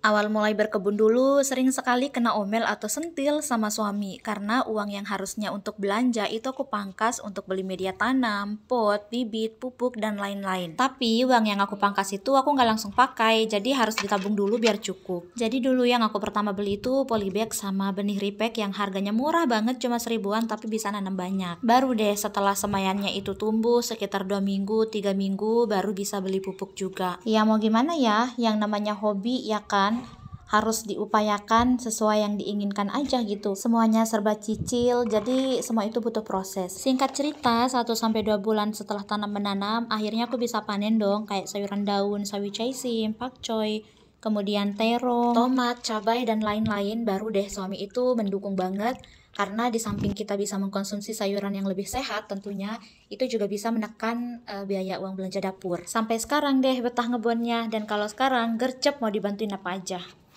Awal mulai berkebun dulu, sering sekali kena omel atau sentil sama suami karena uang yang harusnya untuk belanja itu aku pangkas untuk beli media tanam, pot, bibit, pupuk, dan lain-lain. Tapi uang yang aku pangkas itu aku nggak langsung pakai, jadi harus ditabung dulu biar cukup. Jadi dulu yang aku pertama beli itu polybag sama benih ripek yang harganya murah banget cuma seribuan tapi bisa nanam banyak. Baru deh setelah semayannya itu tumbuh sekitar 2 minggu, 3 minggu baru bisa beli pupuk juga. Ya mau gimana ya, yang namanya hobi ya kan harus diupayakan sesuai yang diinginkan aja gitu semuanya serba cicil jadi semua itu butuh proses singkat cerita 1-2 bulan setelah tanam menanam akhirnya aku bisa panen dong kayak sayuran daun sawi caisim pakcoy kemudian terong, tomat, cabai, dan lain-lain baru deh suami itu mendukung banget karena di samping kita bisa mengkonsumsi sayuran yang lebih sehat tentunya itu juga bisa menekan uh, biaya uang belanja dapur. Sampai sekarang deh betah ngebonnya dan kalau sekarang gercep mau dibantuin apa aja.